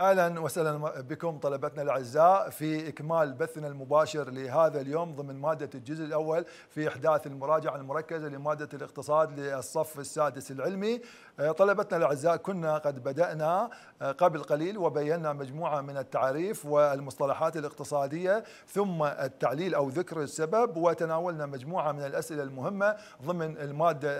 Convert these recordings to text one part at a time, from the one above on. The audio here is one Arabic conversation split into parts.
اهلا وسهلا بكم طلبتنا الاعزاء في اكمال بثنا المباشر لهذا اليوم ضمن ماده الجزء الاول في احداث المراجعه المركزه لماده الاقتصاد للصف السادس العلمي آه، طلبتنا الاعزاء كنا قد بدانا آه، قبل قليل وبينا مجموعه من التعريف والمصطلحات الاقتصاديه ثم التعليل او ذكر السبب وتناولنا مجموعه من الاسئله المهمه ضمن الماده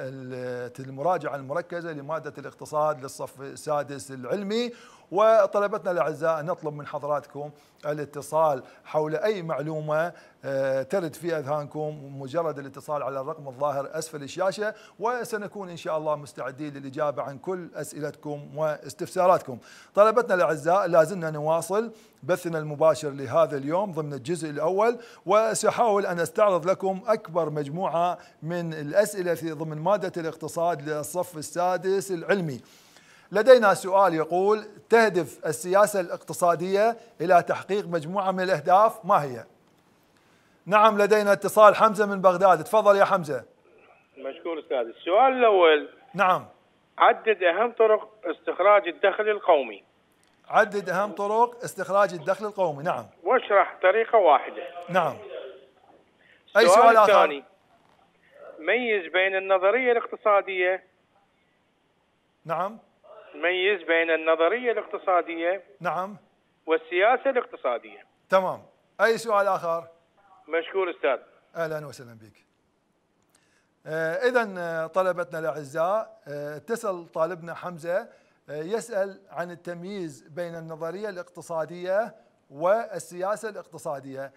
المراجعه المركزه لماده الاقتصاد للصف السادس العلمي وطلبتنا الاعزاء ان نطلب من حضراتكم الاتصال حول اي معلومه آه، ترد في اذهانكم مجرد الاتصال على الرقم الظاهر اسفل الشاشه وسنكون ان شاء الله مستعدين للاجابه عن كل اسئلتكم واستفساراتكم. طلبتنا الاعزاء لا زلنا نواصل بثنا المباشر لهذا اليوم ضمن الجزء الاول وساحاول ان استعرض لكم اكبر مجموعه من الاسئله في ضمن ماده الاقتصاد للصف السادس العلمي. لدينا سؤال يقول تهدف السياسة الاقتصادية إلى تحقيق مجموعة من الأهداف ما هي؟ نعم لدينا اتصال حمزة من بغداد تفضل يا حمزة مشكور أستاذ السؤال الأول نعم عدد أهم طرق استخراج الدخل القومي عدد أهم طرق استخراج الدخل القومي نعم واشرح طريقة واحدة نعم أي سؤال آخر ثاني ميز بين النظرية الاقتصادية نعم تميز بين النظرية الاقتصادية نعم والسياسة الاقتصادية تمام أي سؤال آخر؟ مشكور أستاذ أهلا وسهلا بك آه، إذا آه، طلبتنا الأعزاء آه، اتصل طالبنا حمزة يسأل عن التمييز بين النظرية الاقتصادية والسياسة الاقتصادية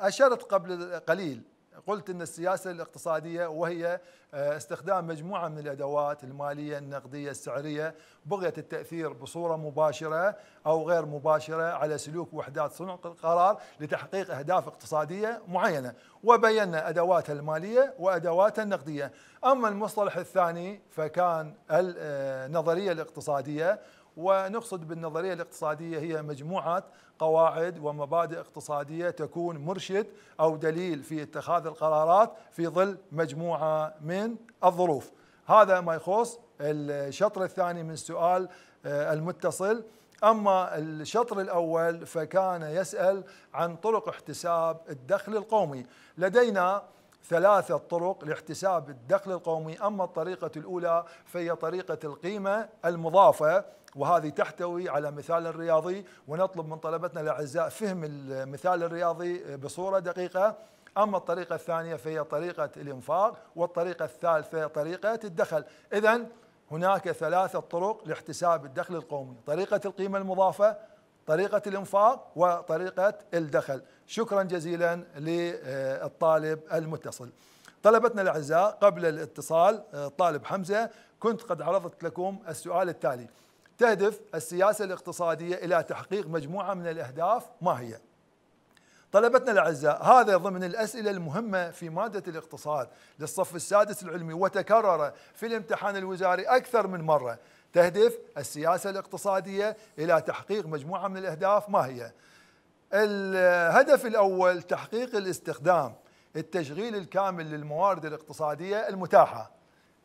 أشرت قبل قليل قلت ان السياسه الاقتصاديه وهي آه، استخدام مجموعه من الادوات الماليه النقديه السعريه بغيه التاثير بصوره مباشره او غير مباشره على سلوك وحدات صنع القرار لتحقيق اهداف اقتصاديه معينه وبينا ادواتها الماليه وادواتها النقديه اما المصطلح الثاني فكان النظريه آه، الاقتصاديه ونقصد بالنظرية الاقتصادية هي مجموعة قواعد ومبادئ اقتصادية تكون مرشد أو دليل في اتخاذ القرارات في ظل مجموعة من الظروف هذا ما يخص الشطر الثاني من السؤال آه، المتصل أما الشطر الأول فكان يسأل عن طرق احتساب الدخل القومي لدينا ثلاثة طرق لاحتساب الدخل القومي أما الطريقة الأولى فهي طريقة القيمة المضافة وهذه تحتوي على مثال رياضي ونطلب من طلبتنا الاعزاء فهم المثال الرياضي بصوره دقيقه اما الطريقه الثانيه فهي طريقه الانفاق والطريقه الثالثه طريقه الدخل اذا هناك ثلاثه طرق لاحتساب الدخل القومي طريقه القيمه المضافه طريقه الانفاق وطريقه الدخل شكرا جزيلا للطالب المتصل طلبتنا الاعزاء قبل الاتصال آه، طالب حمزه كنت قد عرضت لكم السؤال التالي تهدف السياسة الاقتصادية إلى تحقيق مجموعة من الأهداف ما هي؟ طلبتنا الأعزاء هذا ضمن الأسئلة المهمة في مادة الاقتصاد للصف السادس العلمي وتكرر في الامتحان الوزاري أكثر من مرة تهدف السياسة الاقتصادية إلى تحقيق مجموعة من الأهداف ما هي؟ الهدف الأول تحقيق الاستخدام التشغيل الكامل للموارد الاقتصادية المتاحة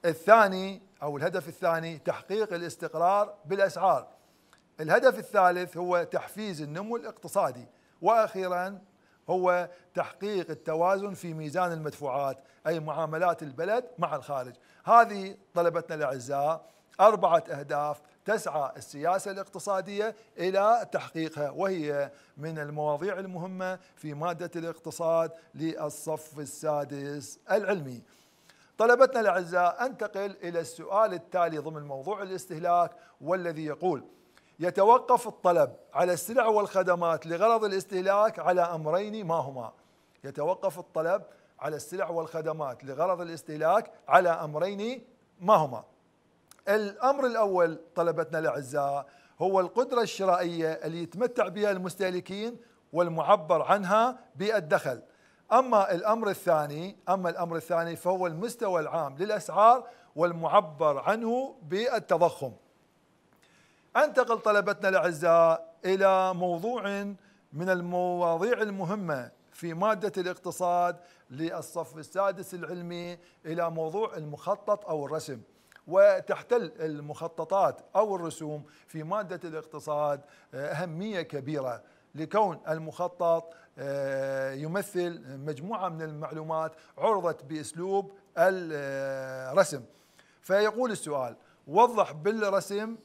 الثاني أو الهدف الثاني تحقيق الاستقرار بالأسعار الهدف الثالث هو تحفيز النمو الاقتصادي وأخيرا هو تحقيق التوازن في ميزان المدفوعات أي معاملات البلد مع الخارج هذه طلبتنا الأعزاء أربعة أهداف تسعى السياسة الاقتصادية إلى تحقيقها وهي من المواضيع المهمة في مادة الاقتصاد للصف السادس العلمي طلبتنا الأعزاء أنتقل إلى السؤال التالي ضمن موضوع الاستهلاك والذي يقول يتوقف الطلب على السلع والخدمات لغرض الاستهلاك على أمرين ما هما يتوقف الطلب على السلع والخدمات لغرض الاستهلاك على أمرين ما هما الأمر الأول طلبتنا الأعزاء هو القدرة الشرائية اللي يتمتع بها المستهلكين والمعبر عنها بالدخل أما الأمر الثاني أما الأمر الثاني فهو المستوى العام للأسعار والمعبر عنه بالتضخم أنتقل طلبتنا الأعزاء إلى موضوع من المواضيع المهمة في مادة الاقتصاد للصف السادس العلمي إلى موضوع المخطط أو الرسم وتحتل المخططات أو الرسوم في مادة الاقتصاد أهمية كبيرة لكون المخطط آه، يمثل مجموعة من المعلومات عرضت بأسلوب الرسم فيقول السؤال وضح بالرسم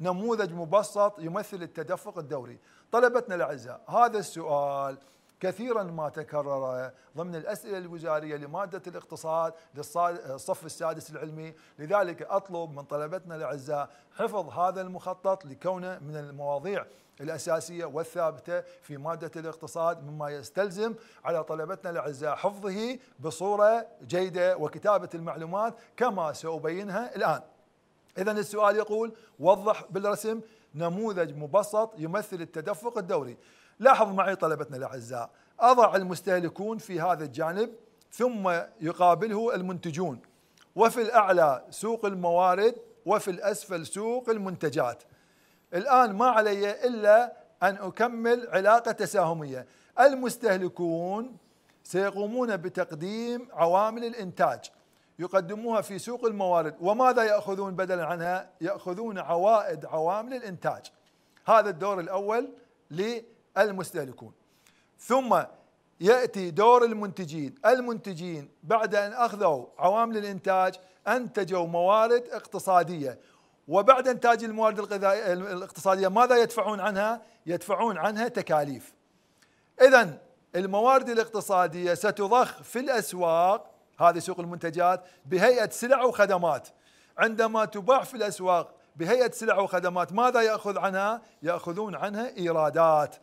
نموذج مبسط يمثل التدفق الدوري طلبتنا الأعزاء هذا السؤال كثيرا ما تكرر ضمن الأسئلة الوزارية لمادة الاقتصاد للصف السادس العلمي لذلك أطلب من طلبتنا الأعزاء حفظ هذا المخطط لكونه من المواضيع الأساسية والثابتة في مادة الاقتصاد مما يستلزم على طلبتنا الأعزاء حفظه بصورة جيدة وكتابة المعلومات كما سأبينها الآن إذا السؤال يقول وضح بالرسم نموذج مبسط يمثل التدفق الدوري لاحظوا معي طلبتنا الأعزاء أضع المستهلكون في هذا الجانب ثم يقابله المنتجون وفي الأعلى سوق الموارد وفي الأسفل سوق المنتجات الآن ما علي إلا أن أكمل علاقة تساهمية المستهلكون سيقومون بتقديم عوامل الإنتاج يقدموها في سوق الموارد وماذا يأخذون بدلا عنها يأخذون عوائد عوامل الإنتاج هذا الدور الأول للمستهلكين المستهلكون ثم ياتي دور المنتجين، المنتجين بعد ان اخذوا عوامل الانتاج انتجوا موارد اقتصاديه وبعد انتاج الموارد الغذائيه الاقتصاديه ماذا يدفعون عنها؟ يدفعون عنها تكاليف. اذا الموارد الاقتصاديه ستضخ في الاسواق هذه سوق المنتجات بهيئه سلع وخدمات. عندما تباع في الاسواق بهيئه سلع وخدمات ماذا ياخذ عنها؟ ياخذون عنها ايرادات.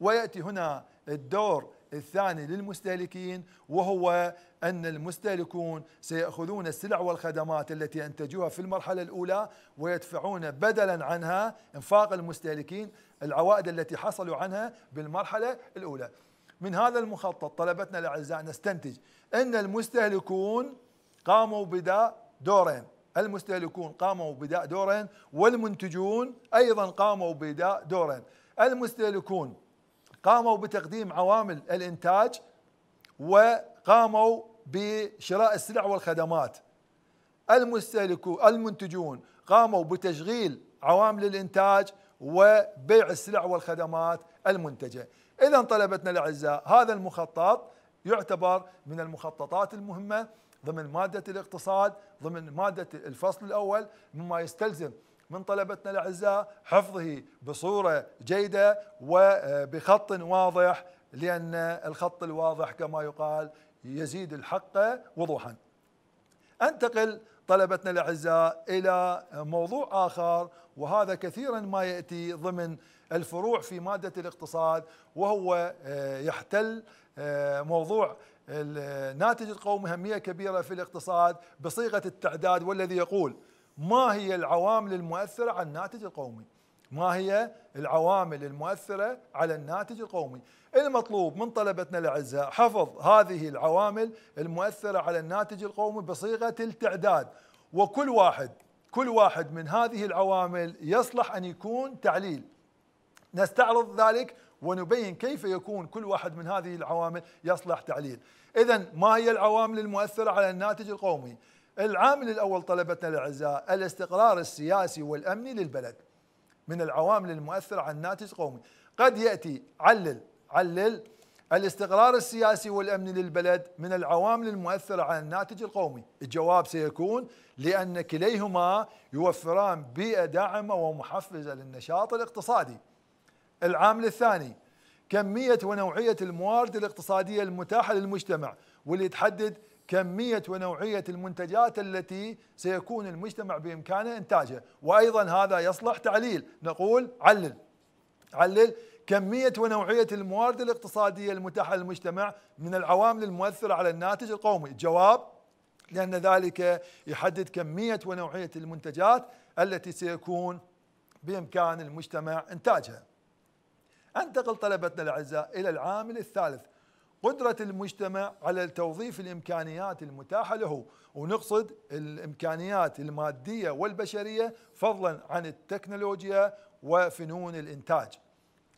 ويأتي هنا الدور الثاني للمستهلكين وهو أن المستهلكون سيأخذون السلع والخدمات التي أنتجوها في المرحلة الأولى ويدفعون بدلا عنها انفاق المستهلكين العوائد التي حصلوا عنها بالمرحلة الأولى من هذا المخطط طلبتنا الأعزاء نستنتج أن المستهلكون قاموا بداء دورين المستهلكون قاموا بداء دورين والمنتجون أيضا قاموا بداء دورين المستهلكون قاموا بتقديم عوامل الانتاج وقاموا بشراء السلع والخدمات المستهلكون المنتجون قاموا بتشغيل عوامل الانتاج وبيع السلع والخدمات المنتجه اذا طلبتنا الاعزاء هذا المخطط يعتبر من المخططات المهمه ضمن ماده الاقتصاد ضمن ماده الفصل الاول مما يستلزم من طلبتنا الأعزاء حفظه بصورة جيدة وبخط واضح لأن الخط الواضح كما يقال يزيد الحق وضوحا أنتقل طلبتنا الأعزاء إلى موضوع آخر وهذا كثيرا ما يأتي ضمن الفروع في مادة الاقتصاد وهو آه، يحتل آه، موضوع الناتج القومي أهمية كبيرة في الاقتصاد بصيغة التعداد والذي يقول ما هي العوامل المؤثرة على الناتج القومي ما هي العوامل المؤثرة على الناتج القومي المطلوب من طلبتنا الأعزاء حفظ هذه العوامل المؤثرة على الناتج القومي بصيغة التعداد وكل واحد كل واحد من هذه العوامل يصلح أن يكون تعليل نستعرض ذلك ونبين كيف يكون كل واحد من هذه العوامل يصلح تعليل إذا ما هي العوامل المؤثرة على الناتج القومي العامل الأول طلبتنا الأعزاء الاستقرار السياسي والأمني للبلد من العوامل المؤثرة على الناتج قومي قد يأتي علل علل الاستقرار السياسي والأمني للبلد من العوامل المؤثرة على الناتج القومي الجواب سيكون لأن كليهما يوفران بيئة داعمة ومحفزة للنشاط الاقتصادي العامل الثاني كمية ونوعية الموارد الاقتصادية المتاحة للمجتمع واللي تحدد كمية ونوعية المنتجات التي سيكون المجتمع بإمكانه إنتاجها وأيضا هذا يصلح تعليل نقول علل علل كمية ونوعية الموارد الاقتصادية المتاحة للمجتمع من العوامل المؤثرة على الناتج القومي الجواب لأن ذلك يحدد كمية ونوعية المنتجات التي سيكون بإمكان المجتمع إنتاجها أنتقل طلبتنا الأعزاء إلى العامل الثالث قدرة المجتمع على توظيف الإمكانيات المتاحة له ونقصد الإمكانيات المادية والبشرية فضلا عن التكنولوجيا وفنون الإنتاج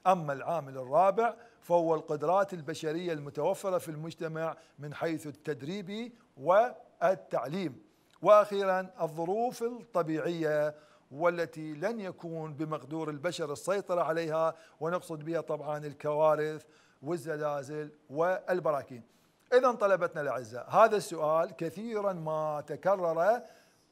أما العامل الرابع فهو القدرات البشرية المتوفرة في المجتمع من حيث التدريب والتعليم وأخيرا الظروف الطبيعية والتي لن يكون بمقدور البشر السيطرة عليها ونقصد بها طبعا الكوارث والزلازل والبراكين إذا طلبتنا الأعزاء هذا السؤال كثيرا ما تكرر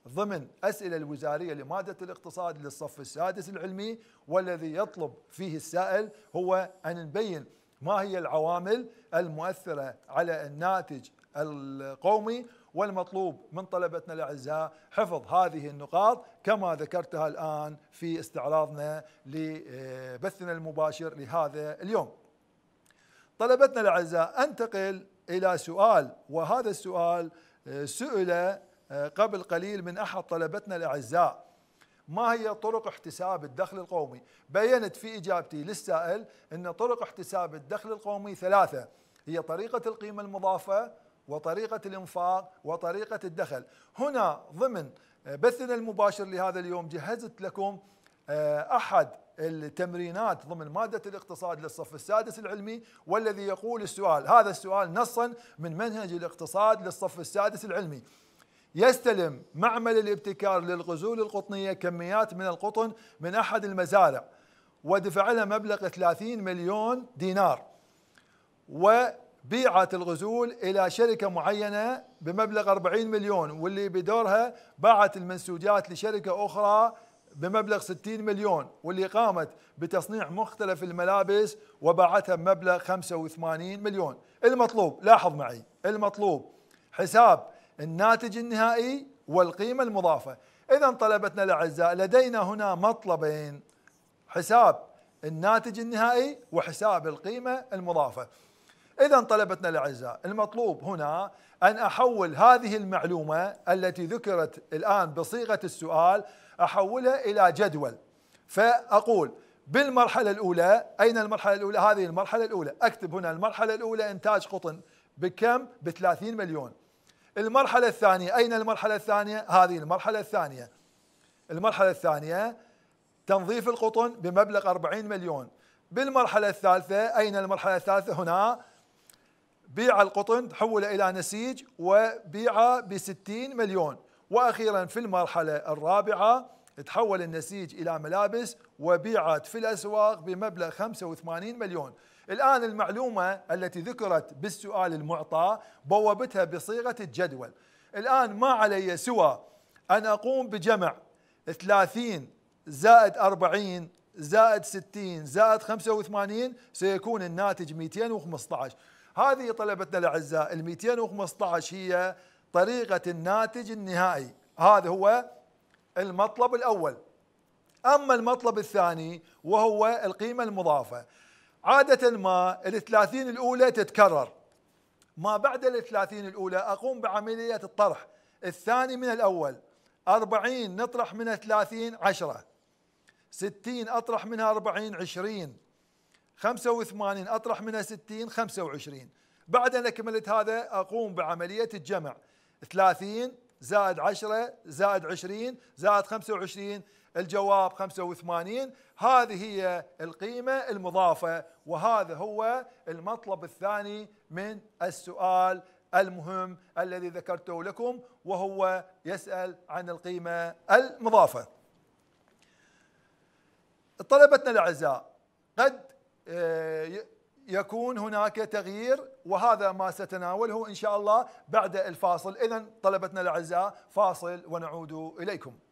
ضمن أسئلة الوزارية لمادة الاقتصاد للصف السادس العلمي والذي يطلب فيه السائل هو أن نبين ما هي العوامل المؤثرة على الناتج القومي والمطلوب من طلبتنا الأعزاء حفظ هذه النقاط كما ذكرتها الآن في استعراضنا لبثنا المباشر لهذا اليوم طلبتنا الاعزاء انتقل الى سؤال وهذا السؤال آه، سئل آه، قبل قليل من احد طلبتنا الاعزاء ما هي طرق احتساب الدخل القومي بينت في اجابتي للسائل ان طرق احتساب الدخل القومي ثلاثه هي طريقه القيمه المضافه وطريقه الانفاق وطريقه الدخل هنا ضمن آه، بثنا المباشر لهذا اليوم جهزت لكم احد التمرينات ضمن مادة الاقتصاد للصف السادس العلمي والذي يقول السؤال هذا السؤال نصا من منهج الاقتصاد للصف السادس العلمي يستلم معمل الابتكار للغزول القطنية كميات من القطن من أحد المزارع ودفع لها مبلغ 30 مليون دينار وبيعت الغزول إلى شركة معينة بمبلغ 40 مليون واللي بدورها باعت المنسوجات لشركة أخرى بمبلغ 60 مليون واللي قامت بتصنيع مختلف الملابس وباعتها بمبلغ 85 مليون المطلوب لاحظ معي المطلوب حساب الناتج النهائي والقيمة المضافة إذا طلبتنا الأعزاء لدينا هنا مطلبين حساب الناتج النهائي وحساب القيمة المضافة إذا طلبتنا الأعزاء المطلوب هنا أن أحول هذه المعلومة التي ذكرت الآن بصيغة السؤال أحولها إلى جدول فأقول بالمرحلة الأولى أين المرحلة الأولى؟ هذه المرحلة الأولى أكتب هنا المرحلة الأولى إنتاج قطن بكم؟ ب 30 مليون المرحلة الثانية أين المرحلة الثانية؟ هذه المرحلة الثانية المرحلة الثانية تنظيف القطن بمبلغ 40 مليون بالمرحلة الثالثة أين المرحلة الثالثة؟ هنا بيع القطن تحول إلى نسيج وبيع ب 60 مليون وأخيرا في المرحلة الرابعة تحول النسيج إلى ملابس وبيعت في الأسواق بمبلغ 85 مليون الآن المعلومة التي ذكرت بالسؤال المعطى بوبتها بصيغة الجدول الآن ما علي سوى أن أقوم بجمع 30 زائد 40 زائد 60 زائد 85 سيكون الناتج 215 هذه طلبتنا الاعزاء ال 215 هي طريقه الناتج النهائي هذا هو المطلب الاول اما المطلب الثاني وهو القيمه المضافه عاده ما ال 30 الاولى تتكرر ما بعد ال 30 الاولى اقوم بعمليه الطرح الثاني من الاول 40 نطرح من 30 10 60 اطرح منها 40 20 85 أطرح منها 60 25 بعد أن أكملت هذا أقوم بعملية الجمع 30 زائد 10 زائد 20 زائد 25 الجواب 85 هذه هي القيمة المضافة وهذا هو المطلب الثاني من السؤال المهم الذي ذكرته لكم وهو يسأل عن القيمة المضافة طلبتنا الأعزاء قد آه، يكون هناك تغيير وهذا ما سنتناوله ان شاء الله بعد الفاصل اذا طلبتنا الاعزاء فاصل ونعود اليكم